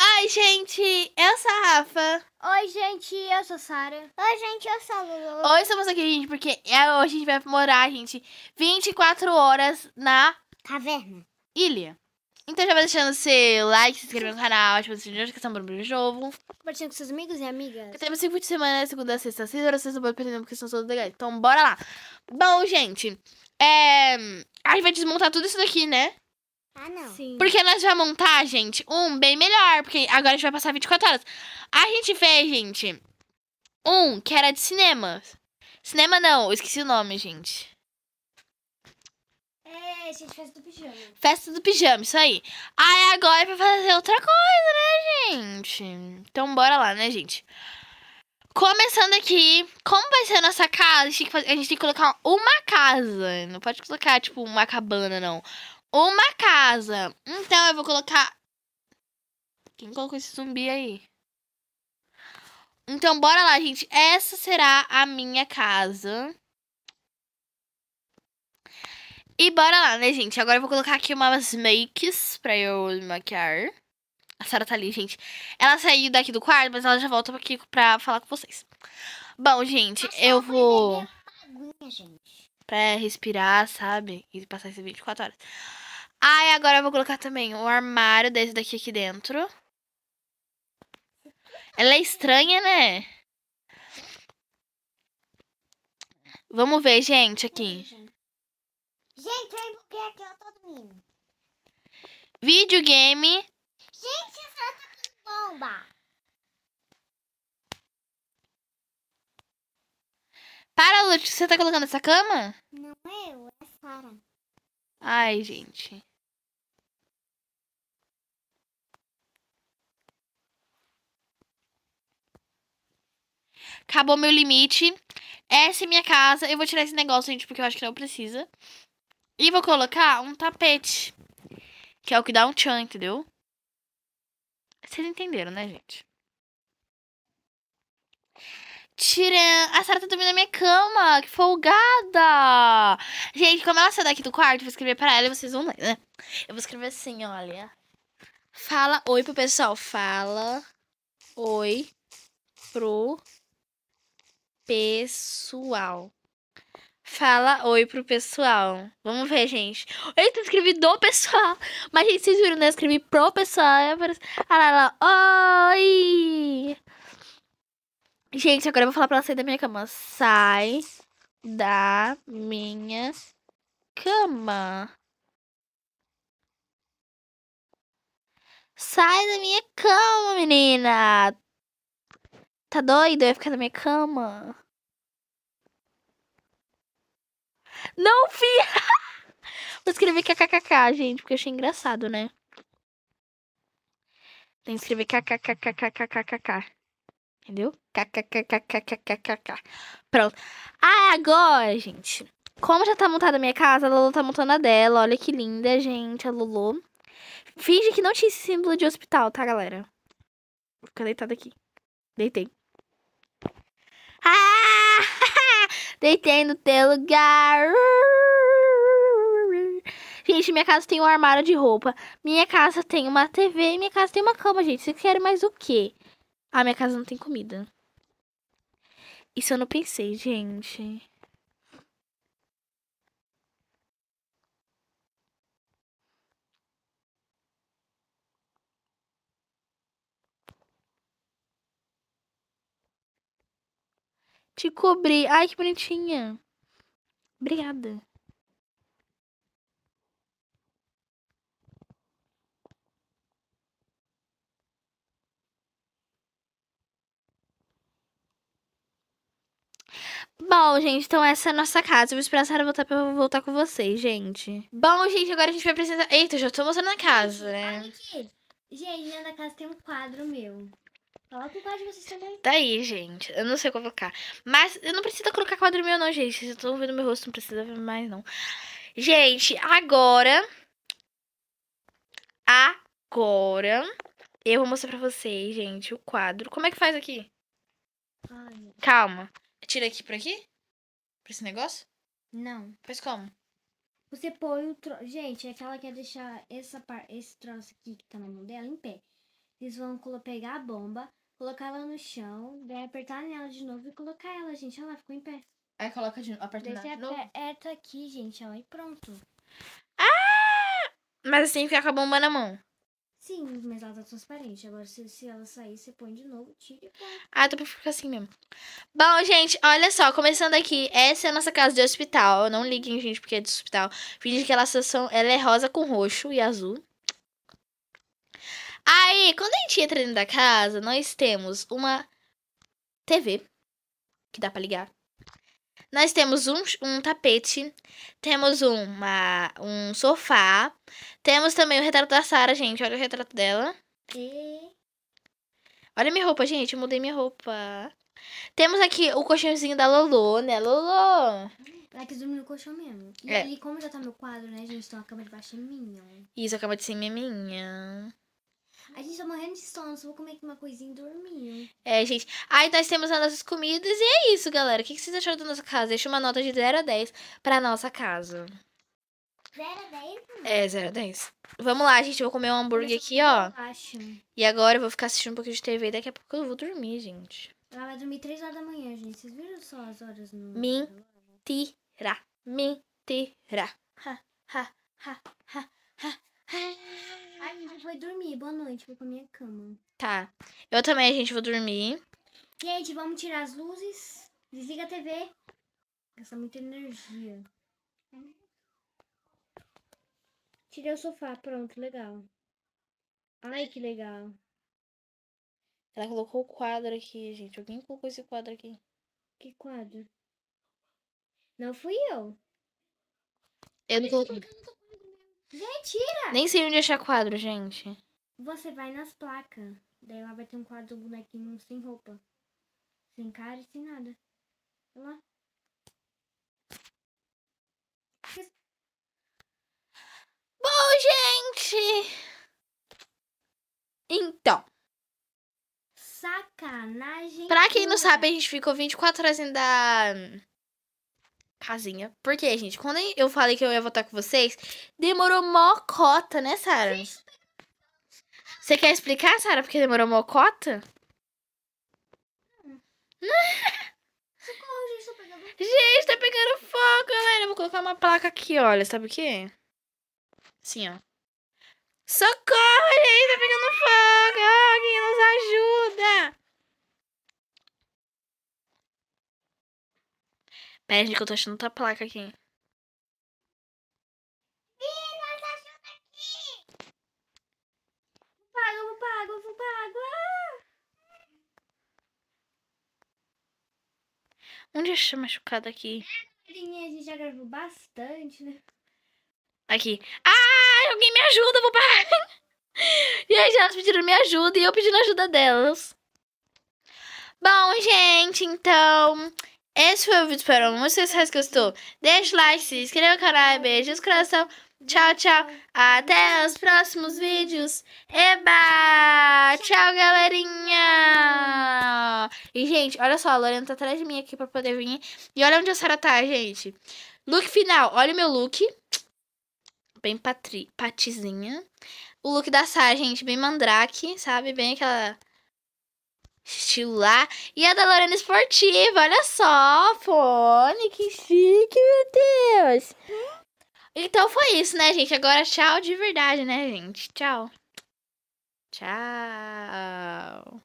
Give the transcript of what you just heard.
Oi, gente, eu sou a Rafa. Oi, gente, eu sou a Sara. Oi, gente, eu sou a Lulu. Hoje estamos aqui, gente, porque é, hoje a gente vai morar, gente, 24 horas na Caverna. ilha. Então já vai deixando seu like, se inscrevendo no canal, ativando o sininho de notificação para o jogo. Compartilhando com seus amigos e amigas. Temos 5 de semana, segunda, sexta, seis horas, sexta, pode perder porque são todos legais. Então bora lá. Bom, gente, é... a gente vai desmontar tudo isso daqui, né? Ah, não. Sim. Porque nós vamos montar, gente, um bem melhor. Porque agora a gente vai passar 24 horas. A gente fez, gente, um que era de cinema. Cinema não, eu esqueci o nome, gente. É, gente, festa do pijama. Festa do pijama, isso aí. Aí agora é pra fazer outra coisa, né, gente? Então bora lá, né, gente? Começando aqui, como vai ser a nossa casa, a gente tem que, a gente tem que colocar uma casa. Não pode colocar, tipo, uma cabana, não uma casa. Então eu vou colocar. Quem colocou esse zumbi aí? Então bora lá, gente. Essa será a minha casa. E bora lá, né, gente? Agora eu vou colocar aqui umas makes pra eu maquiar. A Sarah tá ali, gente. Ela saiu daqui do quarto, mas ela já volta aqui pra falar com vocês. Bom, gente, eu vou... Pra respirar, sabe? E passar esse 4 horas. Ah, e agora eu vou colocar também o armário desse daqui aqui dentro. Ela é estranha, né? Vamos ver, gente, aqui. Gente, eu buguei aqui, eu tô dormindo. Videogame. Gente, essa é bomba. Para, Lute, você tá colocando essa cama? Não é eu, é Sara. Ai, gente. Acabou meu limite. Essa é minha casa. Eu vou tirar esse negócio, gente, porque eu acho que não precisa. E vou colocar um tapete. Que é o que dá um tchan, entendeu? Vocês entenderam, né, gente? Tcharam! A Sara tá dormindo na minha cama! Que folgada! Gente, como ela saiu daqui do quarto, eu vou escrever pra ela e vocês vão ler, né? Eu vou escrever assim, olha. Fala oi pro pessoal. Fala oi pro pessoal. Fala oi pro pessoal. Vamos ver, gente. Eita, escrevi do pessoal. Mas, gente, vocês viram, né? Eu escrevi pro pessoal. Olha assim, ah lá, lá. Oi! Gente, agora eu vou falar pra ela sair da minha cama. Sai da minha cama. Sai da minha cama, menina! Tá doido? Eu ia ficar na minha cama. Não, fi! Vou escrever kkkk, gente, porque eu achei engraçado, né? Tem que escrever kkkkkkkk. Entendeu? Kkkkkkkk. Pronto. Ah, é agora, gente. Como já tá montada a minha casa, a Lulu tá montando a dela. Olha que linda, gente, a Lulu. Finge que não tinha esse símbolo de hospital, tá, galera? Vou ficar deitada aqui. Deitei. Deitei no teu lugar. Gente, minha casa tem um armário de roupa. Minha casa tem uma TV. Minha casa tem uma cama, gente. Vocês querem mais o quê? Ah, minha casa não tem comida. Isso eu não pensei, gente. Te cobri. Ai, que bonitinha. Obrigada. Bom, gente, então essa é a nossa casa. Eu vou esperar a Sarah voltar pra eu voltar com vocês, gente. Bom, gente, agora a gente vai precisar. Eita, já tô mostrando a casa, né? Olha aqui. Gente, na casa tem um quadro meu. Coloca o código vocês também. Tá aí, gente. Eu não sei colocar. Mas eu não preciso colocar quadro meu, não, gente. Vocês estão vendo meu rosto, não precisa ver mais, não. Gente, agora. Agora. Eu vou mostrar pra vocês, gente, o quadro. Como é que faz aqui? Ai. Calma. Tira aqui por aqui? Pra esse negócio? Não. Faz como? Você põe o troço. Gente, é que ela quer deixar essa par... esse troço aqui que tá na mão dela em pé. Eles vão pegar a bomba, colocar ela no chão, daí apertar nela de novo e colocar ela, gente. Olha lá, ficou em pé. Aí coloca de novo, aperta de novo. Aperta aqui, gente, ó, e pronto. Ah! Mas assim fica com a bomba na mão. Sim, mas ela tá transparente. Agora, se, se ela sair, você põe de novo, tira. Ah, tô pra ficar assim mesmo. Bom, gente, olha só, começando aqui. Essa é a nossa casa de hospital. Não liguem, gente, porque é de hospital. Finge que ela, são, ela é rosa com roxo e azul. Aí, quando a gente entra dentro da casa, nós temos uma TV, que dá pra ligar. Nós temos um, um tapete, temos uma, um sofá, temos também o retrato da Sara, gente. Olha o retrato dela. E... Olha minha roupa, gente. Eu mudei minha roupa. Temos aqui o colchãozinho da Lolo, né, Lolo? Ela quis dormir no colchão mesmo. E é. ali, como já tá meu quadro, né, gente? Então a cama de baixo é minha. Isso, a cama de cima é minha. A gente tá morrendo de sono, só vou comer aqui uma coisinha e dormir. É, gente. Aí nós temos as nossas comidas e é isso, galera. O que vocês acharam da nossa casa? Deixa uma nota de 0 a 10 pra nossa casa. 0 a 10? Né? É, 0 a 10. Vamos lá, gente. Eu vou comer um hambúrguer aqui, ó. Acho. E agora eu vou ficar assistindo um pouquinho de TV. e Daqui a pouco eu vou dormir, gente. Ela vai dormir 3 horas da manhã, gente. Vocês viram só as horas no. Mentira. Mentira. Ha, ha, ha, ha, ha. Ai, a gente vai dormir. Boa noite. Vou pra minha cama. Tá. Eu também, a gente, vou dormir. Gente, vamos tirar as luzes. Desliga a TV. Gasta muita energia. Tirei o sofá. Pronto, legal. Ai, que legal. Ela colocou o quadro aqui, gente. Alguém colocou esse quadro aqui. Que quadro? Não fui eu. Eu não coloquei. Mentira! Nem sei onde achar quadro, gente. Você vai nas placas. Daí lá vai ter um quadro do bonequinho sem roupa. Sem cara e sem nada. Olha lá. Bom, gente! Então. Sacanagem. Pra quem não sabe, a gente ficou 24 horas ainda casinha. Porque, gente, quando eu falei que eu ia votar com vocês, demorou mó cota, né, Sara? Você quer explicar, Sara, porque demorou mó cota? Hum. gente, tá pegando fogo, galera. Eu vou colocar uma placa aqui, olha. Sabe o quê? Assim, ó. Socorro, gente, tá pegando fogo. Alguém nos ajuda. Pera que eu tô achando outra placa aqui. aqui! Vou vou Onde eu achei machucado aqui? A gente já gravou bastante, né? Aqui. Ah, alguém me ajuda, vou pagar! E aí, elas pediram minha ajuda e eu pedindo ajuda delas. Bom, gente, então. Esse foi o vídeo para uma música. Se você gostou, deixa o like, se inscreva no canal. Beijos, coração. Tchau, tchau. Até os próximos vídeos. Eba! Tchau, galerinha! E, gente, olha só. A Lorena tá atrás de mim aqui pra poder vir. E olha onde a Sarah tá, gente. Look final. Olha o meu look. Bem patri... patizinha. O look da Sarah, gente. Bem mandrake, sabe? Bem aquela estilo lá. E a da Lorena Esportiva, olha só, fone, que chique, meu Deus. Então foi isso, né, gente? Agora tchau de verdade, né, gente? Tchau. Tchau.